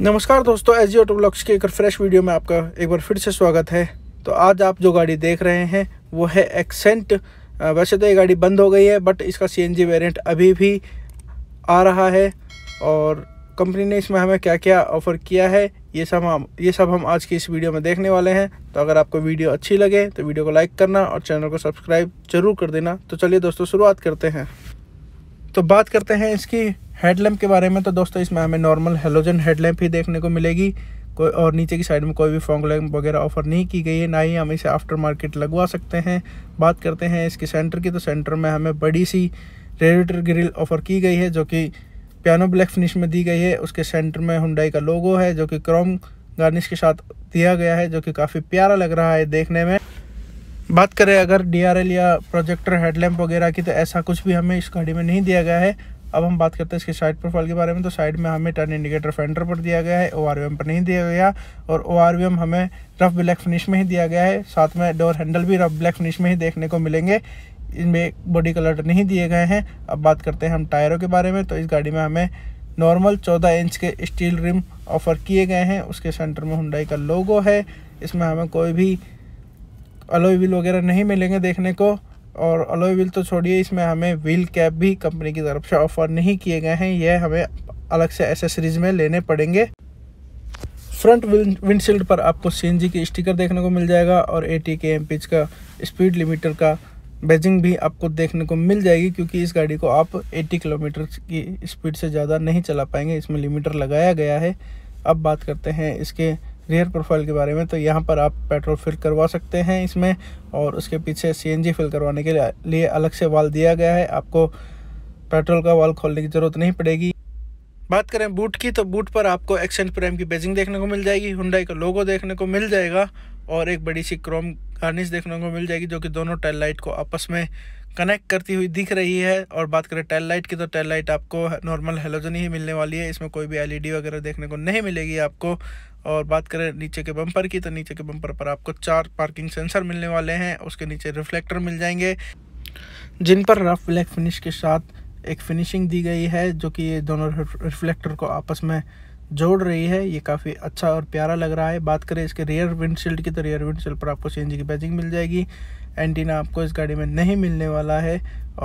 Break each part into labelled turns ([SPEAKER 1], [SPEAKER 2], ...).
[SPEAKER 1] नमस्कार दोस्तों H G ऑटोब्लॉक्स के एक फ्रेश वीडियो में आपका एक बार फिर से स्वागत है तो आज आप जो गाड़ी देख रहे हैं वो है एक्सेंट वैसे तो ये गाड़ी बंद हो गई है बट इसका सी एन जी वेरियंट अभी भी आ रहा है और कंपनी ने इसमें हमें क्या क्या ऑफ़र किया है ये सब हम ये सब हम आज की इस वीडियो में देखने वाले हैं तो अगर आपको वीडियो अच्छी लगे तो वीडियो को लाइक करना और चैनल को सब्सक्राइब जरूर कर देना तो चलिए दोस्तों शुरुआत करते हैं तो बात करते हैं इसकी हेडलैम्प के बारे में तो दोस्तों इसमें हमें नॉर्मल हेलोजन हेडलैम्प ही देखने को मिलेगी कोई और नीचे की साइड में कोई भी फॉन्ग लैम्प वगैरह ऑफर नहीं की गई है ना ही हम इसे आफ्टर मार्केट लगवा सकते हैं बात करते हैं इसके सेंटर की तो सेंटर में हमें बड़ी सी रेडिटर ग्रिल ऑफर की गई है जो कि पियानो ब्लैक फिनिश में दी गई है उसके सेंटर में हुडाई का लोगो है जो कि क्रोम गार्निश के साथ दिया गया है जो कि काफ़ी प्यारा लग रहा है देखने में बात करें अगर डी या प्रोजेक्टर हेडलैम्प वगैरह की तो ऐसा कुछ भी हमें इस गाड़ी में नहीं दिया गया है अब हम बात करते हैं इसके साइड प्रोफाइल के बारे में तो साइड में हमें टर्न इंडिकेटर फेंडर पर दिया गया है ओ पर नहीं दिया गया और ओ हमें रफ ब्लैक फिनिश में ही दिया गया है साथ में डोर हैंडल भी रफ ब्लैक फिनिश में ही देखने को मिलेंगे इनमें बॉडी कलर नहीं दिए गए हैं अब बात करते हैं हम टायरों के बारे में तो इस गाड़ी में हमें नॉर्मल 14 इंच के स्टील रिम ऑफ़र किए गए हैं उसके सेंटर में हुंडई का लोगो है इसमें हमें कोई भी अलोई व्हील वगैरह नहीं मिलेंगे देखने को और अलॉय व्हील तो छोड़िए इसमें हमें व्हील कैप भी कंपनी की तरफ से ऑफ़र नहीं किए गए हैं यह हमें अलग से एसेसरीज़ में लेने पड़ेंगे फ्रंट विंडशील्ड पर आपको सी की स्टिकर देखने को मिल जाएगा और ए के एम का स्पीड लिमिटर का बेजिंग भी आपको देखने को मिल जाएगी क्योंकि इस गाड़ी को आप 80 किलोमीटर की स्पीड से ज़्यादा नहीं चला पाएंगे इसमें लिमिटर लगाया गया है अब बात करते हैं इसके रियर प्रोफाइल के बारे में तो यहाँ पर आप पेट्रोल फिल करवा सकते हैं इसमें और उसके पीछे सी फिल करवाने के लिए अलग से वाल दिया गया है आपको पेट्रोल का वाल खोलने की ज़रूरत नहीं पड़ेगी बात करें बूट की तो बूट पर आपको एक्सेंट प्रेम की बेजिंग देखने को मिल जाएगी हुंडाई का लोगो देखने को मिल जाएगा और एक बड़ी सी क्रोम गार्निश देखने को मिल जाएगी जो कि दोनों टेल लाइट को आपस में कनेक्ट करती हुई दिख रही है और बात करें टेल लाइट की तो टेल लाइट आपको नॉर्मल हेलोजन ही मिलने वाली है इसमें कोई भी एलईडी वगैरह देखने को नहीं मिलेगी आपको और बात करें नीचे के बम्पर की तो नीचे के बम्पर पर आपको चार पार्किंग सेंसर मिलने वाले हैं उसके नीचे रिफ्लेक्टर मिल जाएंगे जिन पर रफ ब्लैक फिनिश के साथ एक फिनिशिंग दी गई है जो कि ये दोनों रिफ्लेक्टर को आपस में जोड़ रही है ये काफ़ी अच्छा और प्यारा लग रहा है बात करें इसके रेयर विंडशील्ड की तो रेयर विंडशील्ड पर आपको सी की बैजिंग मिल जाएगी एंटीना आपको इस गाड़ी में नहीं मिलने वाला है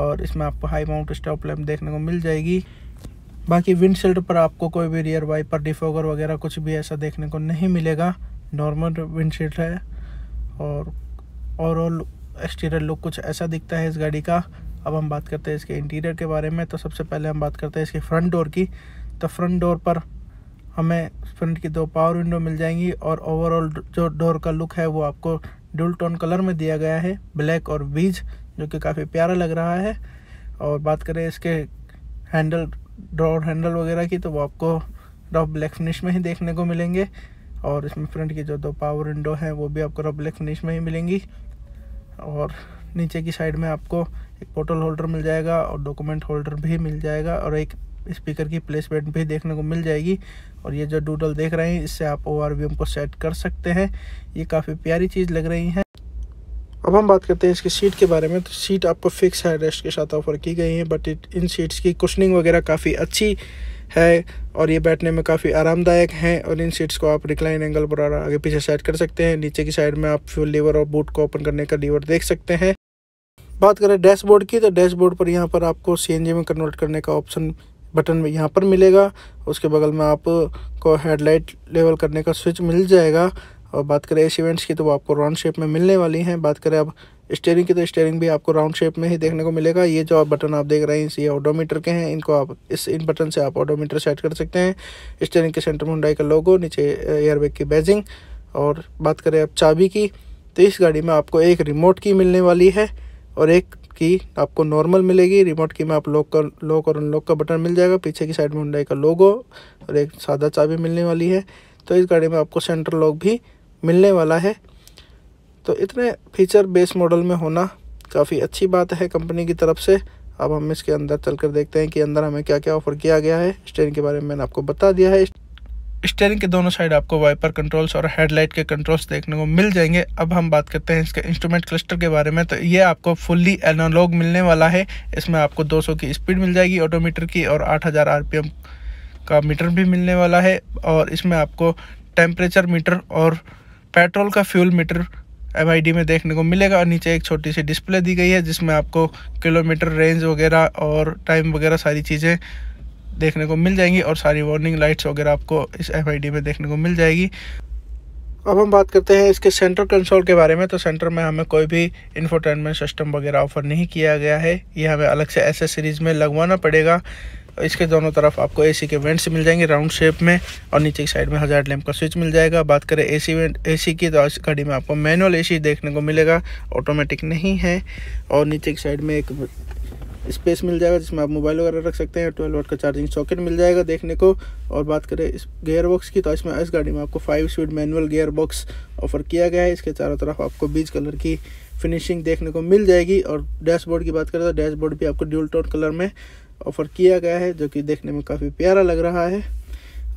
[SPEAKER 1] और इसमें आपको हाई माउंट स्टॉप लैम्प देखने को मिल जाएगी बाकी विंडशील्ड पर आपको कोई भी रियर वाइपर डिफोगर वगैरह कुछ भी ऐसा देखने को नहीं मिलेगा नॉर्मल विंडशील्ड है और ओवरऑल एक्सटीरियर लुक कुछ ऐसा दिखता है इस गाड़ी का अब हम बात करते हैं इसके इंटीरियर के बारे में तो सबसे पहले हम बात करते हैं इसके फ्रंट डोर की तो फ्रंट डोर पर हमें फ्रंट की दो पावर विंडो मिल जाएंगी और ओवरऑल जो डोर का लुक है वो आपको डुल टोन कलर में दिया गया है ब्लैक और बीज जो कि काफ़ी प्यारा लग रहा है और बात करें इसके हैंडल ड्रॉर हैंडल वगैरह की तो वो आपको रफ ब्लैक फिनिश में ही देखने को मिलेंगे और इसमें फ्रंट की जो दो पावर विंडो हैं वो भी आपको रफ ब्लैक फिनिश में ही मिलेंगी और नीचे की साइड में आपको एक पोर्टल होल्डर मिल जाएगा और डॉक्यूमेंट होल्डर भी मिल जाएगा और एक स्पीकर की प्लेसमेंट भी देखने को मिल जाएगी और ये जो डूडल देख रहे हैं इससे आप ओ को सेट कर सकते हैं ये काफ़ी प्यारी चीज़ लग रही है अब हम बात करते हैं इसके सीट के बारे में तो सीट आपको फिक्स है रेस्ट के साथ ऑफर की गई है बट इन सीट्स की कुशनिंग वगैरह काफ़ी अच्छी है और ये बैठने में काफ़ी आरामदायक हैं और इन सीट्स को आप रिक्लाइन एंगल पर आगे पीछे सेट कर सकते हैं नीचे की साइड में आप फ्यूल लीवर और बूट को ओपन करने का लीवर देख सकते हैं बात करें डैशबोर्ड की तो डैशबोर्ड पर यहाँ पर आपको सी में कन्वर्ट करने का ऑप्शन बटन में यहाँ पर मिलेगा उसके बगल में आपको हेडलाइट लेवल करने का स्विच मिल जाएगा और बात करें एस इवेंट्स की तो वो आपको राउंड शेप में मिलने वाली हैं बात करें अब स्टेयरिंग की तो स्टेयरिंग भी आपको राउंड शेप में ही देखने को मिलेगा ये जो आप बटन आप देख रहे हैं ये ऑडोमीटर के हैं इनको आप इस इन बटन से आप ऑडोमीटर सेट कर सकते हैं स्टेयरिंग के सेंटर में हुडाई का लोगो नीचे एयरबैग की बैजिंग और बात करें अब चाबी की तो इस गाड़ी में आपको एक रिमोट की मिलने वाली है और एक की आपको नॉर्मल मिलेगी रिमोट की में आप लॉक का लॉक और अनलॉक का बटन मिल जाएगा पीछे की साइड में हुडाई का लोगो और एक सादा चाबी मिलने वाली है तो इस गाड़ी में आपको सेंट्रल लॉक भी मिलने वाला है तो इतने फीचर बेस मॉडल में होना काफ़ी अच्छी बात है कंपनी की तरफ से अब हम इसके अंदर चल कर देखते हैं कि अंदर हमें क्या क्या ऑफ़र किया गया है स्टेयरिंग के बारे में मैंने आपको बता दिया है स्टेयरिंग के दोनों साइड आपको वाइपर कंट्रोल्स और हेडलाइट के कंट्रोल्स देखने को मिल जाएंगे अब हम बात करते हैं इसके इंस्ट्रूमेंट क्लस्टर के बारे में तो ये आपको फुल्ली एनालॉग मिलने वाला है इसमें आपको 200 की स्पीड मिल जाएगी ऑटोमीटर की और 8000 आरपीएम का मीटर भी मिलने वाला है और इसमें आपको टेम्परेचर मीटर और पेट्रोल का फ्यूल मीटर एम में देखने को मिलेगा और नीचे एक छोटी सी डिस्प्ले दी गई है जिसमें आपको किलोमीटर रेंज वगैरह और टाइम वगैरह सारी चीज़ें देखने को मिल जाएंगी और सारी वार्निंग लाइट्स वगैरह आपको इस एफ में देखने को मिल जाएगी अब हम बात करते हैं इसके सेंटर कंसोल के बारे में तो सेंटर में हमें कोई भी इन्फोटेनमेंट सिस्टम वगैरह ऑफर नहीं किया गया है ये हमें अलग से एसेसरीज़ में लगवाना पड़ेगा इसके दोनों तरफ आपको एसी के वेंट्स मिल जाएंगे राउंड शेप में और नीचे की साइड में हज़ार लैम्प का स्विच मिल जाएगा बात करें एसी वेंट एसी की तो इस गाड़ी में आपको मैनुअल एसी देखने को मिलेगा ऑटोमेटिक नहीं है और नीचे की साइड में एक स्पेस मिल जाएगा जिसमें आप मोबाइल वगैरह रख सकते हैं ट्वेल्व वोट का चार्जिंग सॉकेट मिल जाएगा देखने को और बात करें इस गेयर बॉक्स की तो इसमें इस गाड़ी में आपको five speed manual gear box offer किया गया है इसके चारों तरफ आपको बीच कलर की फिनिशिंग देखने को मिल जाएगी और डैशबोर्ड की बात करें तो डैशबोर्ड भी आपको ड्यूल टोन कलर में ऑफ़र किया गया है जो कि देखने में काफ़ी प्यारा लग रहा है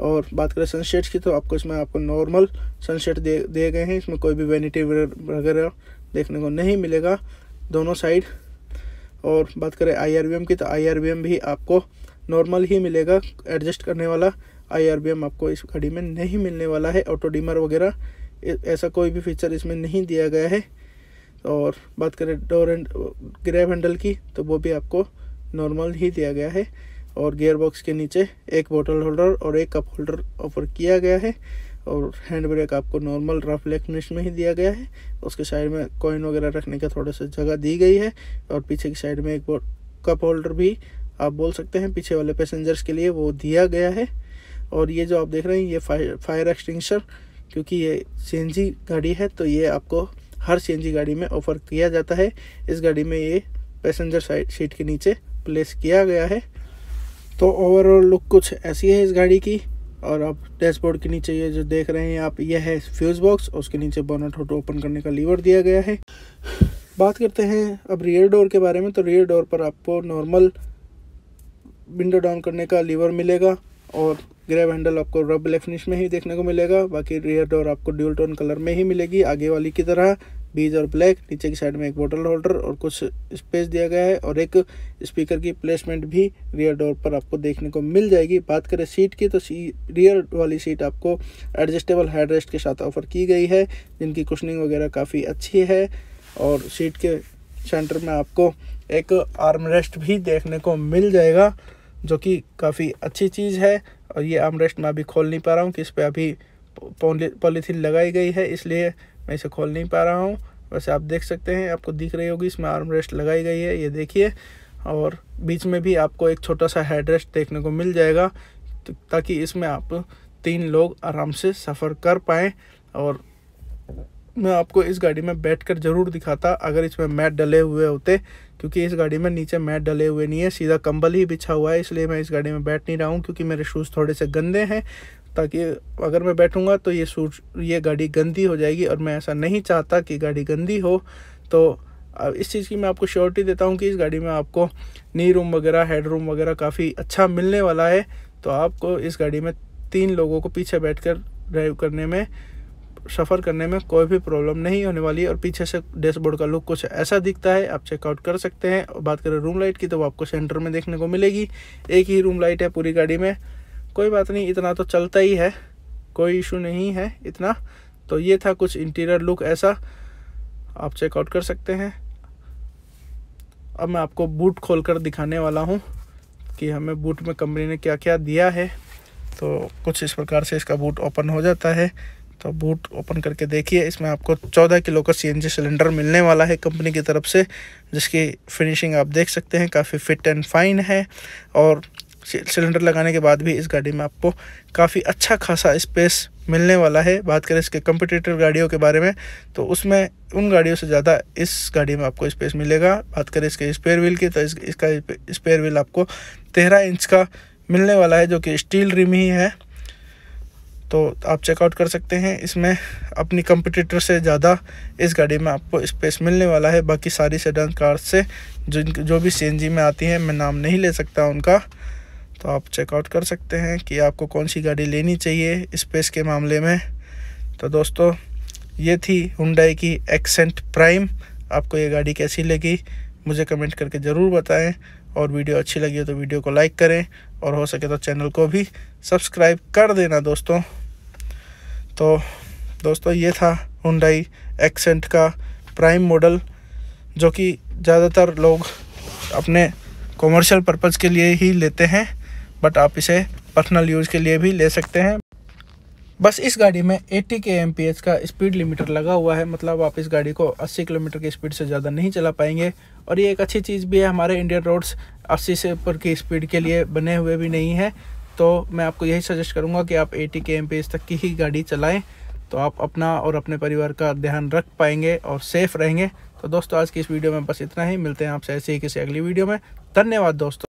[SPEAKER 1] और बात करें सनसेट्स की तो आपको इसमें आपको नॉर्मल सनसेट दे दिए गए हैं इसमें कोई भी वेनिटी वगैरह देखने को नहीं मिलेगा दोनों साइड और बात करें आई की तो आई भी आपको नॉर्मल ही मिलेगा एडजस्ट करने वाला आई आपको इस घड़ी में नहीं मिलने वाला है ऑटो डिमर वगैरह ऐसा कोई भी फीचर इसमें नहीं दिया गया है और बात करें डोर एंड ग्रैब हैंडल की तो वो भी आपको नॉर्मल ही दिया गया है और गियर बॉक्स के नीचे एक बोतल होल्डर और एक कप होल्डर ऑफर किया गया है और हैंड ब्रेक आपको नॉर्मल रफ लेगनिश में ही दिया गया है उसके साइड में कॉइन वगैरह रखने का थोड़ा सा जगह दी गई है और पीछे की साइड में एक कप होल्डर भी आप बोल सकते हैं पीछे वाले पैसेंजर्स के लिए वो दिया गया है और ये जो आप देख रहे हैं ये फायर फायर एक्सटिंगशर क्योंकि ये सी गाड़ी है तो ये आपको हर सी गाड़ी में ऑफ़र किया जाता है इस गाड़ी में ये पैसेंजर साइड सीट के नीचे प्लेस किया गया है तो ओवरऑल लुक कुछ ऐसी है इस गाड़ी की और आप डैशबोर्ड के नीचे ये जो देख रहे हैं आप यह है फ्यूज़ बॉक्स उसके नीचे बोनट होटो ओपन करने का लीवर दिया गया है बात करते हैं अब रियर डोर के बारे में तो रियर डोर पर आपको नॉर्मल विंडो डाउन करने का लीवर मिलेगा और ग्रेव हैंडल आपको रब ब्लैक फिनिश में ही देखने को मिलेगा बाकी रियर डोर आपको ड्यूल टोन कलर में ही मिलेगी आगे वाली की तरह बीज और ब्लैक नीचे की साइड में एक बोटल होल्डर और कुछ स्पेस दिया गया है और एक स्पीकर की प्लेसमेंट भी रियर डोर पर आपको देखने को मिल जाएगी बात करें सीट की तो सी रियर वाली सीट आपको एडजस्टेबल हेडरेस्ट के साथ ऑफर की गई है जिनकी कुशनिंग वगैरह काफ़ी अच्छी है और सीट के सेंटर में आपको एक आर्म रेस्ट भी देखने को मिल जाएगा जो कि काफ़ी अच्छी चीज़ है और ये आर्म रेस्ट मैं अभी खोल नहीं पा रहा हूँ कि इस पर अभी पॉलीथीन लगाई गई है इसलिए मैं इसे खोल नहीं पा रहा हूँ वैसे आप देख सकते हैं आपको दिख रही होगी इसमें आर्म रेस्ट लगाई गई है ये देखिए और बीच में भी आपको एक छोटा सा हेड रेस्ट देखने को मिल जाएगा तो ताकि इसमें आप तीन लोग आराम से सफ़र कर पाएँ और मैं आपको इस गाड़ी में बैठकर ज़रूर दिखाता अगर इसमें मैट डले हुए होते क्योंकि इस गाड़ी में नीचे मैट डले हुए नहीं है सीधा कंबल ही बिछा हुआ है इसलिए मैं इस गाड़ी में बैठ नहीं रहा हूँ क्योंकि मेरे शूज़ थोड़े से गंदे हैं ताकि अगर मैं बैठूँगा तो ये सूट ये गाड़ी गंदी हो जाएगी और मैं ऐसा नहीं चाहता कि गाड़ी गंदी हो तो इस चीज़ की मैं आपको श्योरिटी देता हूँ कि इस गाड़ी में आपको नी रूम वगैरह हेड रूम वगैरह काफ़ी अच्छा मिलने वाला है तो आपको इस गाड़ी में तीन लोगों को पीछे बैठ कर ड्राइव करने में सफ़र करने में कोई भी प्रॉब्लम नहीं होने वाली और पीछे से डैशबोर्ड का लुक कुछ ऐसा दिखता है आप चेकआउट कर सकते हैं और बात करें रूम लाइट की तो वो आपको सेंटर में देखने को मिलेगी एक ही रूम लाइट है पूरी गाड़ी में कोई बात नहीं इतना तो चलता ही है कोई इशू नहीं है इतना तो ये था कुछ इंटीरियर लुक ऐसा आप चेकआउट कर सकते हैं अब मैं आपको बूट खोल कर दिखाने वाला हूँ कि हमें बूट में कंपनी ने क्या क्या दिया है तो कुछ इस प्रकार से इसका बूट ओपन हो जाता है तो बूट ओपन करके देखिए इसमें आपको 14 किलो का सीएनजी सिलेंडर मिलने वाला है कंपनी की तरफ से जिसकी फिनिशिंग आप देख सकते हैं काफ़ी फिट एंड फाइन है और सिलेंडर लगाने के बाद भी इस गाड़ी में आपको काफ़ी अच्छा खासा स्पेस मिलने वाला है बात करें इसके कंपटीटर गाड़ियों के बारे में तो उसमें उन गाड़ियों से ज़्यादा इस गाड़ी में आपको स्पेस मिलेगा बात करें इसके स्पेयर व्हील की तो इस, इसका स्पेयर व्हील आपको तेरह इंच का मिलने वाला है जो कि स्टील रिम ही है तो आप चेकआउट कर सकते हैं इसमें अपनी कंपटीटर से ज़्यादा इस गाड़ी में आपको स्पेस मिलने वाला है बाकी सारी सेडन कार से जिन जो भी सीएनजी में आती हैं मैं नाम नहीं ले सकता उनका तो आप चेकआउट कर सकते हैं कि आपको कौन सी गाड़ी लेनी चाहिए स्पेस के मामले में तो दोस्तों ये थी हुडाई की एक्सेंट प्राइम आपको ये गाड़ी कैसी लगी मुझे कमेंट करके ज़रूर बताएं और वीडियो अच्छी लगी हो तो वीडियो को लाइक करें और हो सके तो चैनल को भी सब्सक्राइब कर देना दोस्तों तो दोस्तों ये था हुडाई एक्सेंट का प्राइम मॉडल जो कि ज़्यादातर लोग अपने कॉमर्शियल पर्पज़ के लिए ही लेते हैं बट आप इसे पर्सनल यूज़ के लिए भी ले सकते हैं बस इस गाड़ी में 80 के एम का स्पीड लिमिटर लगा हुआ है मतलब आप इस गाड़ी को 80 किलोमीटर की स्पीड से ज़्यादा नहीं चला पाएंगे और ये एक अच्छी चीज़ भी है हमारे इंडियन रोड्स 80 से ऊपर की स्पीड के लिए बने हुए भी नहीं है तो मैं आपको यही सजेस्ट करूँगा कि आप 80 के एम तक की ही गाड़ी चलाएँ तो आप अपना और अपने परिवार का ध्यान रख पाएंगे और सेफ़ रहेंगे तो दोस्तों आज की इस वीडियो में बस इतना ही मिलते हैं आपसे ऐसे ही किसी अगली वीडियो में धन्यवाद दोस्तों